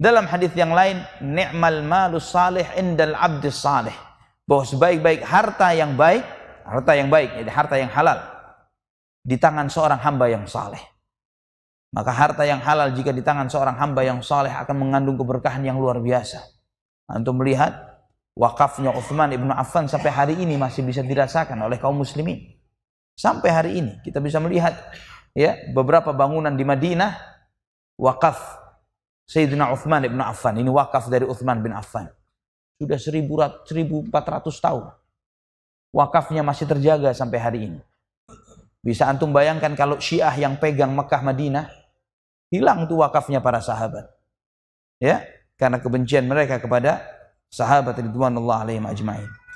Dalam hadis yang lain, ni'mal malu salih indal abdi salih. Bahwa sebaik-baik harta yang baik, harta yang baik, jadi harta yang halal di tangan seorang hamba yang saleh. Maka harta yang halal jika di tangan seorang hamba yang saleh akan mengandung keberkahan yang luar biasa. Antum melihat wakafnya Uthman ibnu Affan sampai hari ini masih bisa dirasakan oleh kaum muslimin. Sampai hari ini kita bisa melihat ya beberapa bangunan di Madinah wakaf Sayyidina Uthman ibn Affan. Ini wakaf dari Uthman bin Affan. Sudah 1400 tahun. Wakafnya masih terjaga sampai hari ini. Bisa antum bayangkan kalau Syiah yang pegang Mekah Madinah, hilang tuh wakafnya para sahabat. Ya, karena kebencian mereka kepada sahabat ridwanullah alaihim ajmain.